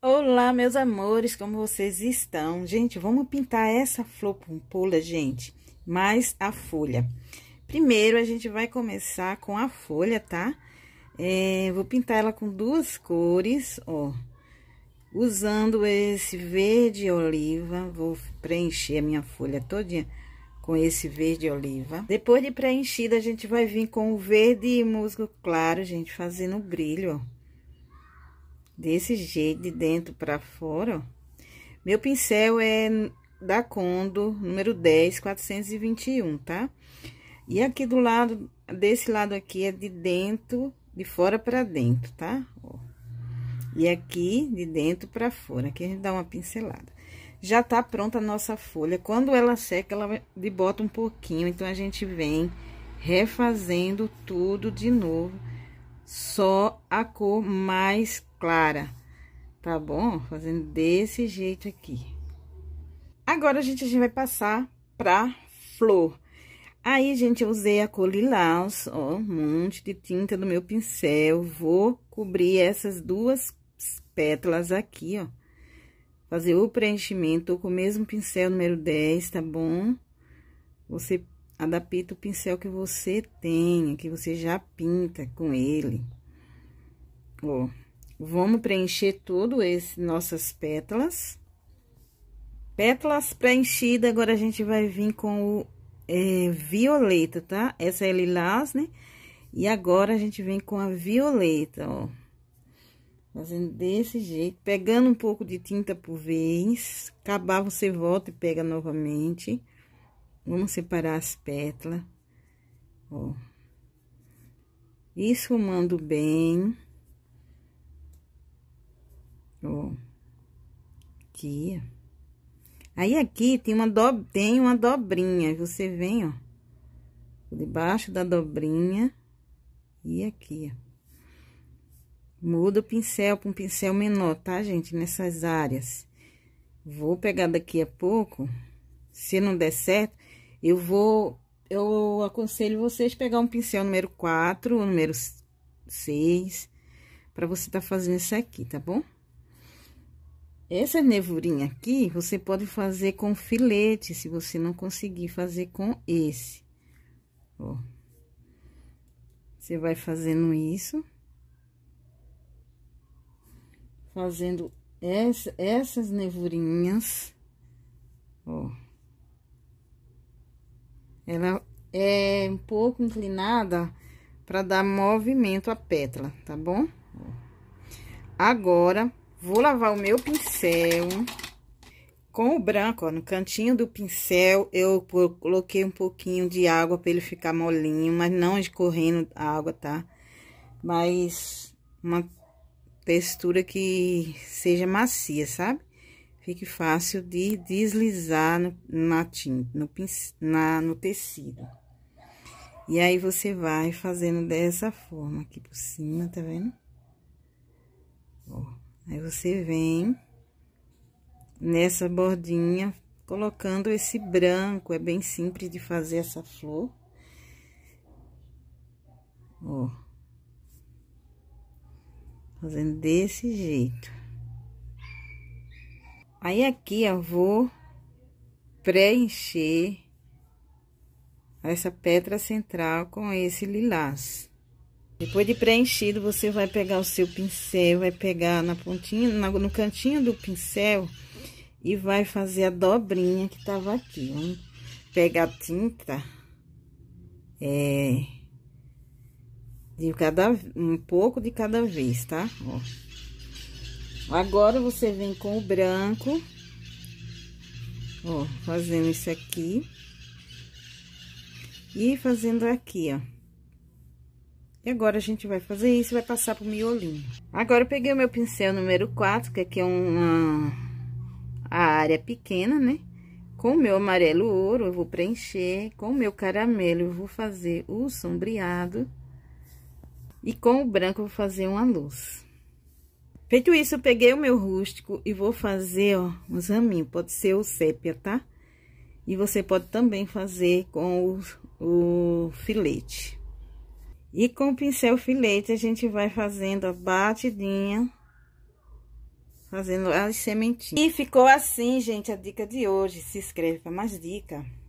Olá, meus amores, como vocês estão? Gente, vamos pintar essa flor pula, gente, mais a folha. Primeiro, a gente vai começar com a folha, tá? É, vou pintar ela com duas cores, ó. Usando esse verde oliva, vou preencher a minha folha todinha com esse verde oliva. Depois de preenchida, a gente vai vir com o verde musgo claro, gente, fazendo brilho, ó desse jeito, de dentro para fora, ó. Meu pincel é da Condo, número 10, 421, tá? E aqui do lado, desse lado aqui, é de dentro, de fora para dentro, tá? Ó. E aqui, de dentro para fora, aqui a gente dá uma pincelada. Já tá pronta a nossa folha. Quando ela seca, ela debota um pouquinho, então a gente vem refazendo tudo de novo só a cor mais clara, tá bom? Fazendo desse jeito aqui. Agora, gente, a gente vai passar pra flor. Aí, gente, eu usei a cor lilás, ó, um monte de tinta do meu pincel. Vou cobrir essas duas pétalas aqui, ó. Fazer o preenchimento com o mesmo pincel número 10, tá bom? Você adapta o pincel que você tenha, que você já pinta com ele. Ó, vamos preencher todo esse nossas pétalas. Pétalas preenchidas, agora a gente vai vir com o é, violeta, tá? Essa é lilás, né? E agora a gente vem com a violeta, ó. Fazendo desse jeito, pegando um pouco de tinta por vez. Acabar, você volta e pega novamente. Vamos separar as pétalas, ó. Esfumando bem. Ó. Aqui, ó. Aí aqui tem uma, do... tem uma dobrinha, você vem, ó, debaixo da dobrinha e aqui, ó. Muda o pincel para um pincel menor, tá, gente? Nessas áreas. Vou pegar daqui a pouco, se não der certo, eu vou, eu aconselho vocês pegar um pincel número 4, ou número 6, para você tá fazendo isso aqui, tá bom? Essa nevurinha aqui, você pode fazer com filete, se você não conseguir fazer com esse. Ó. Você vai fazendo isso. Fazendo essa, essas nevurinhas. Ó. Ela é um pouco inclinada para dar movimento à pétala, tá bom? Agora, vou lavar o meu pincel. Com o branco, ó, no cantinho do pincel, eu coloquei um pouquinho de água para ele ficar molinho, mas não escorrendo a água, tá? Mas uma textura que seja macia, sabe? fique fácil de deslizar no, na tinta, no, na, no tecido. E aí, você vai fazendo dessa forma aqui por cima, tá vendo? Ó, aí você vem nessa bordinha, colocando esse branco. É bem simples de fazer essa flor. Ó. Fazendo desse jeito. Aí aqui eu vou preencher essa pedra central com esse lilás. Depois de preenchido, você vai pegar o seu pincel, vai pegar na pontinha, no cantinho do pincel e vai fazer a dobrinha que tava aqui, Vamos pegar a tinta, é, de cada, um pouco de cada vez, tá? Ó. Agora, você vem com o branco, ó, fazendo isso aqui. E fazendo aqui, ó. E agora, a gente vai fazer isso e vai passar pro miolinho. Agora, eu peguei o meu pincel número 4, que aqui é uma a área pequena, né? Com o meu amarelo ouro, eu vou preencher. Com o meu caramelo, eu vou fazer o sombreado. E com o branco, eu vou fazer uma luz. Feito isso, eu peguei o meu rústico e vou fazer, ó, uns raminhos. Pode ser o sépia, tá? E você pode também fazer com o, o filete. E com o pincel filete, a gente vai fazendo a batidinha, fazendo as sementinhas. E ficou assim, gente, a dica de hoje. Se inscreve para mais dicas.